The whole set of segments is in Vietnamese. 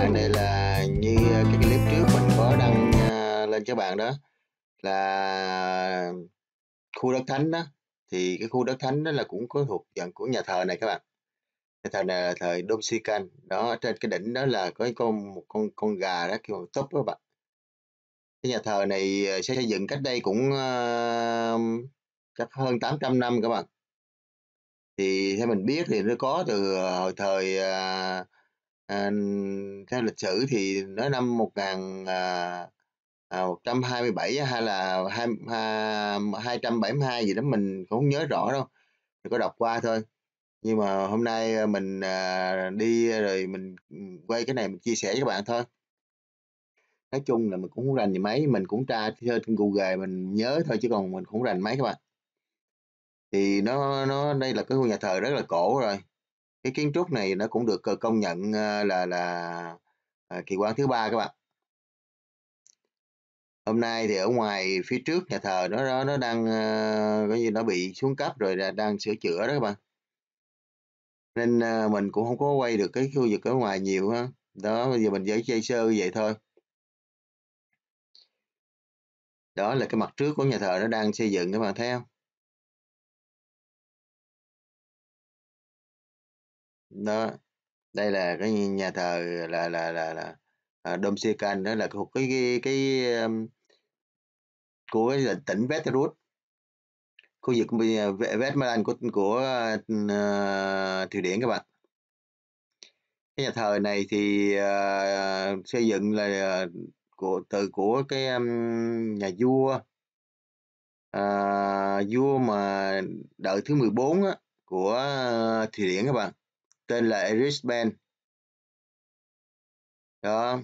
bạn ừ. này là như ờ, cái clip trước mình có đăng ờ, lên cho bạn đó là khu đất thánh đó thì cái khu đất thánh đó là cũng có thuộc dạng của nhà thờ này các bạn nhà thờ này là thờ Dom Sican đó trên cái đỉnh đó là có con một con con gà đó kêu túp các bạn cái nhà thờ này ờ, sẽ xây dựng cách đây cũng uh, chắc hơn 800 năm các bạn thì theo mình biết thì nó có từ hồi thời uh, Ờ, theo lịch sử thì nói năm 1000 à, à, 127 hay là 2, à, 272 gì đó mình cũng không nhớ rõ đâu mình có đọc qua thôi nhưng mà hôm nay ờ, mình à, đi rồi mình ừ, quay cái này mình chia sẻ với các bạn thôi nói chung là mình cũng không rành gì mấy mình cũng tra trên google mình nhớ thôi chứ còn mình cũng rành mấy các bạn thì nó nó đây là cái ngôi nhà thờ rất là cổ rồi cái kiến trúc này nó cũng được ờ, công nhận ờ, là là à, kỳ quan thứ ba các bạn hôm nay thì ở ngoài phía trước nhà thờ nó nó, nó đang ờ, cái gì nó bị xuống cấp rồi đang sửa chữa đó các bạn nên mình cũng không có quay được cái khu vực ở ngoài nhiều ha đó bây giờ mình giới chơi sơ vậy thôi đó là cái mặt trước của nhà thờ nó đang xây dựng các bạn thấy không đó đây là cái nhà thờ là là là, là Đông à, Dom Sican đó là thuộc cái cái, cái um, của cái tỉnh Beirut khu vực Westmoreland của của uh, Thụy Điển các bạn cái nhà thờ này thì uh, xây dựng là uh, của từ của cái um, nhà vua uh, vua mà đời thứ 14 á, của Thụy Điển các bạn tên là Erich Ben đó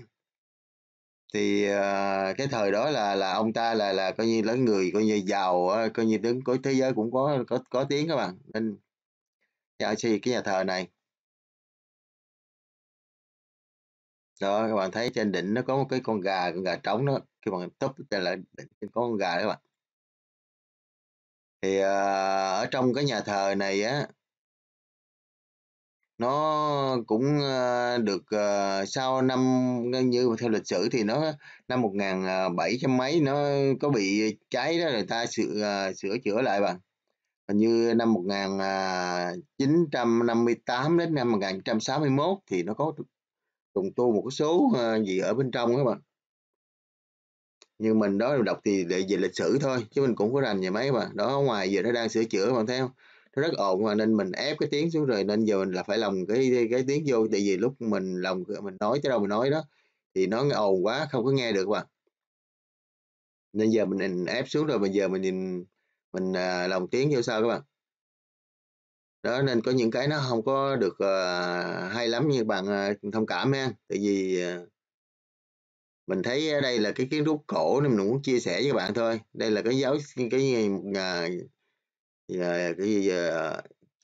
thì ờ, cái thời đó là là ông ta là là coi như lớn người coi như giàu coi như đứng cuối thế giới cũng có có có tiếng các bạn nên xây cái nhà thờ này đó các bạn thấy trên đỉnh nó có một cái con gà con gà trống đó khi bạn tấp ra lại đỉnh có con gà đó các bạn thì ờ, ở trong cái nhà thờ này á nó cũng, ờ, được, ờ, sau năm như theo lịch sử thì nó năm 1000, à, ờ, mấy nó có bị cháy đó, người ta sửa sửa chữa lại bạn. Hình như năm 1958 đến năm 1961 thì nó có trùng tu một cái số, gì ở bên trong á bạn. Như mình đó đọc thì để về lịch sử thôi, chứ mình cũng có rành nhà máy mà, đó ngoài giờ nó đang sửa chữa bạn thấy không nó rất ồn mà nên mình ép cái tiếng xuống rồi nên giờ mình là phải lồng cái cái tiếng vô tại vì lúc mình lồng mình nói tới đâu mình nói đó thì nó ồn quá không có nghe được mà nên giờ mình ép xuống rồi bây giờ mình nhìn mình à, lồng tiếng vô sao các bạn đó nên có những cái nó không có được à, hay lắm như bạn à, thông cảm ha tại vì à, mình thấy đây là cái kiến trúc cổ nên mình cũng chia sẻ với các bạn thôi đây là cái giáo cái một à, và ờ, cái gì, ờ,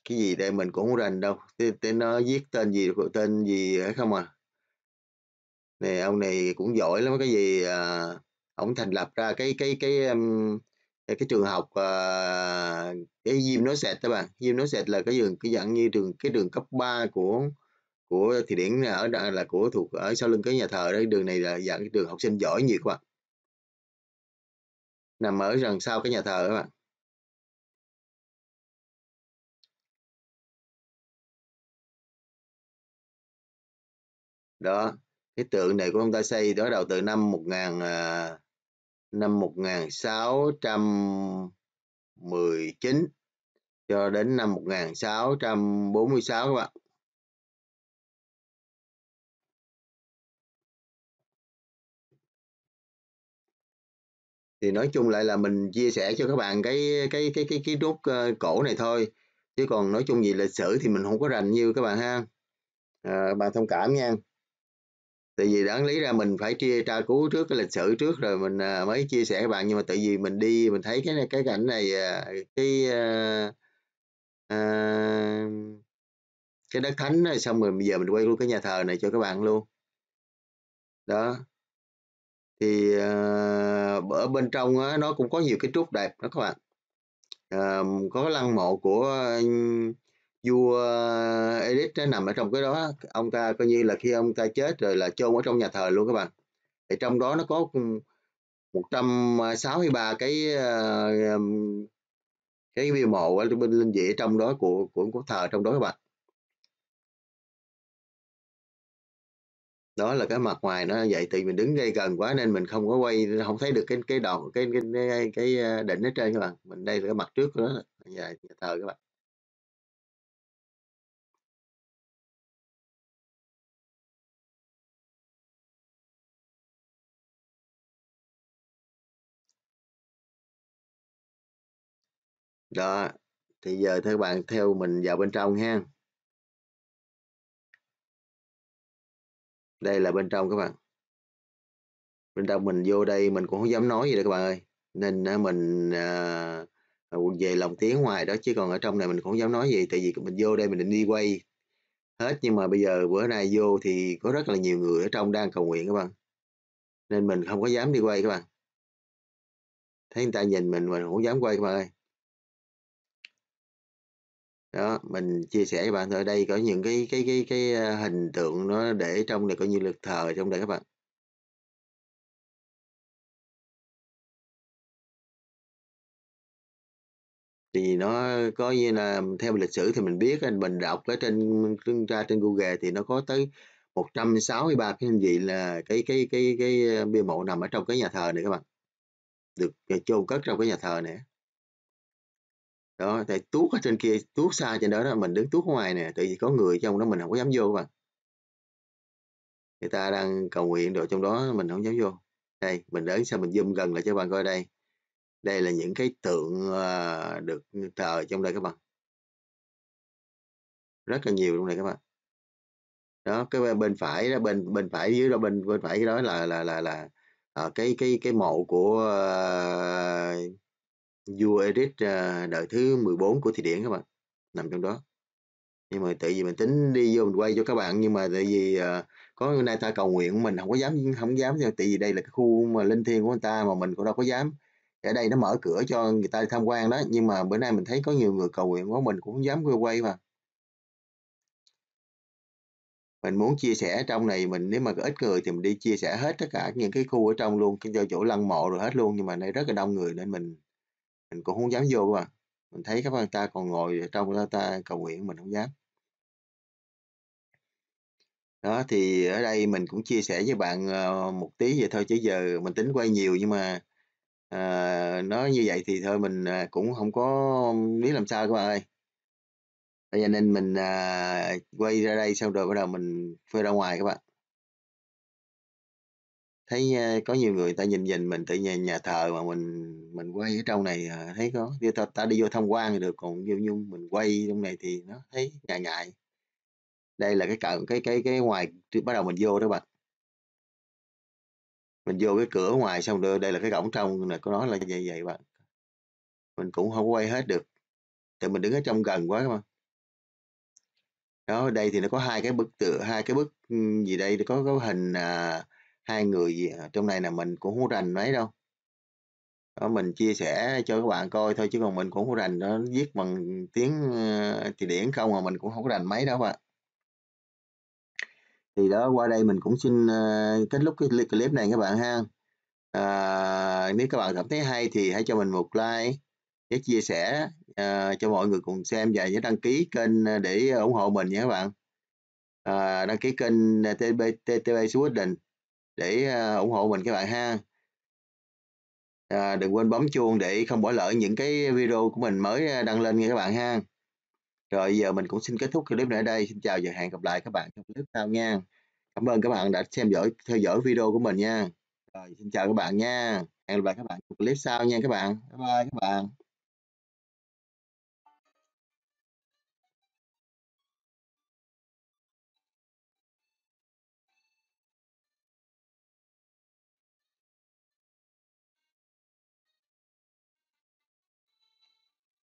cái gì đây mình cũng hông rành đâu, cái cái nó viết tên gì, tên gì ấy không à. Nè, ông này cũng giỏi lắm, cái gì, à, ổng thành lập ra cái cái cái, cái cái trường học, à, cái sệt á bạn. sệt là cái trường cái dạng như trường cái đường cấp 3 của của Thụy Điển ở là của thuộc ở sau lưng cái nhà thờ đó, đường này là dạng cái trường học sinh giỏi nhiều không ạ. Nằm ở đằng sau cái nhà thờ á bạn. đó cái tượng này của ông ta xây bắt đầu từ năm 1000 à, năm 1619 cho đến năm 1646 các bạn thì nói chung lại là mình chia sẻ cho các bạn cái cái cái cái kiến trúc ờ, cổ này thôi chứ còn nói chung gì lịch sử thì mình không có rành nhiều các bạn ha à, bạn thông cảm nha tại vì đáng lý ra mình phải chia tra cứu trước cái lịch sử trước rồi mình à, mới chia sẻ các bạn nhưng mà tự vì mình đi mình thấy cái cái cảnh này à, cái à, à, cái đất thánh này, xong rồi bây giờ mình quay luôn cái nhà thờ này cho các bạn luôn đó thì à, ở bên trong á, nó cũng có nhiều cái trúc đẹp đó các bạn à, có lăng mộ của vua Edith nó nằm ở trong cái đó ông ta coi như là khi ông ta chết rồi là chôn ở trong nhà thờ luôn các bạn thì trong đó nó có 163 cái ờ, cái bia mộ ở bên linh dị trong đó của của quốc thờ trong đó các bạn đó là cái mặt ngoài nó vậy thì mình đứng đây gần quá nên mình không có quay không thấy được cái cái đầu cái cái cái, cái ờ, đỉnh ở trên các bạn mình đây là cái mặt trước của nó là nhà, nhà thờ các bạn đó thì giờ các bạn theo mình vào bên trong ha đây là bên trong các bạn bên trong mình vô đây mình cũng không dám nói gì đâu các bạn ơi nên à, mình à, à, về lòng tiếng ngoài đó chứ còn ở trong này mình không dám nói gì tại vì mình vô đây mình định đi quay hết nhưng mà bây giờ bữa nay vô thì có rất là nhiều người ở trong đang cầu nguyện các bạn nên mình không có dám đi quay các bạn thấy người ta nhìn mình mình không dám quay các bạn ơi đó mình chia sẻ với bạn thôi đây có những cái cái cái cái ờ, hình tượng nó để trong này có như lực thờ trong đây các bạn thì nó có như là theo lịch sử thì mình biết anh mình đọc ở trên ra trên Google thì nó có tới 163 cái hình gì là cái cái cái cái ờ, bia mộ nằm ở trong cái nhà thờ này các bạn được ờ, chôn cất trong cái nhà thờ này đó tại tuốt ở trên kia tuốt xa trên đó đó mình đứng tuốt ngoài nè tại vì có người trong đó mình không có dám vô bạn người ta đang cầu nguyện đồ trong đó mình không dám vô đây mình đến sao mình zoom gần lại cho các bạn coi đây đây là những cái tượng ờ, được thờ trong đây các bạn rất là nhiều trong này các bạn đó cái bên phải đó bên bên phải dưới đó bên bên phải cái đó là là là là à, cái cái cái mộ của uh, vua Eric à, đời thứ 14 của Thụy Điển các bạn nằm trong đó nhưng mà tại vì mình tính đi vô mình quay cho các bạn nhưng mà tại vì à, có người nay ta cầu nguyện mình không có dám không dám tại vì đây là cái khu mà linh thiêng của người ta mà mình cũng đâu có dám ở đây nó mở cửa cho người ta tham quan đó nhưng mà bữa nay mình thấy có nhiều người cầu nguyện quá mình cũng không dám quay mà mình muốn chia sẻ trong này mình nếu mà ít người thì mình đi chia sẻ hết tất cả những cái khu ở trong luôn cho chỗ lăng mộ rồi hết luôn nhưng mà nay rất là đông người nên mình mình cũng không dám vô mà mình thấy các bạn ta còn ngồi trong đó ta cầu nguyện mình không dám đó thì ở đây mình cũng chia sẻ với bạn ờ, một tí vậy thôi chứ giờ mình tính quay nhiều nhưng mà à, nói như vậy thì thôi mình à, cũng không có biết làm sao các bạn ơi bây giờ nên mình à, quay ra đây xong rồi bắt đầu mình phơi ra ngoài các bạn thấy có nhiều người ta nhìn nhìn mình tự nhà nhà thờ mà mình mình quay ở trong này à, thấy có đi ta, ta đi vô tham quan thì được còn như nhung mình quay trong này thì nó thấy ngại ngại đây là cái cận cái cái cái ngoài bắt đầu mình vô đó bạn mình vô cái cửa ngoài xong rồi đây là cái cổng trong này, có nói là vậy vậy bạn mình cũng không quay hết được tại mình đứng ở trong gần quá mà đó đây thì nó có hai cái bức tượng hai cái bức gì đây có có hình à, hai người à, trong này là mình cũng không rành mấy đâu mình chia sẻ cho các bạn coi thôi chứ còn mình cũng không rành nó viết bằng tiếng thì điển không mà mình cũng không rành mấy đâu bạn thì đó qua đây mình cũng xin kết thúc cái clip này các bạn ha à, nếu các bạn cảm thấy hay thì hãy cho mình một like để chia sẻ à, cho mọi người cùng xem và nhớ đăng ký kênh à, để ủng hộ mình nhé các bạn à, đăng ký kênh à, TTB TTB Định để ờ, ủng hộ mình các bạn ha à, đừng quên bấm chuông để không bỏ lỡ những cái video của mình mới ờ, đăng lên nha các bạn ha rồi giờ mình cũng xin kết thúc clip này ở đây xin chào và hẹn gặp lại các bạn trong clip sau nha cảm ơn các bạn đã xem dõi theo dõi video của mình nha rồi xin chào các bạn nha hẹn gặp lại các bạn trong clip sau nha các bạn bye bye các bạn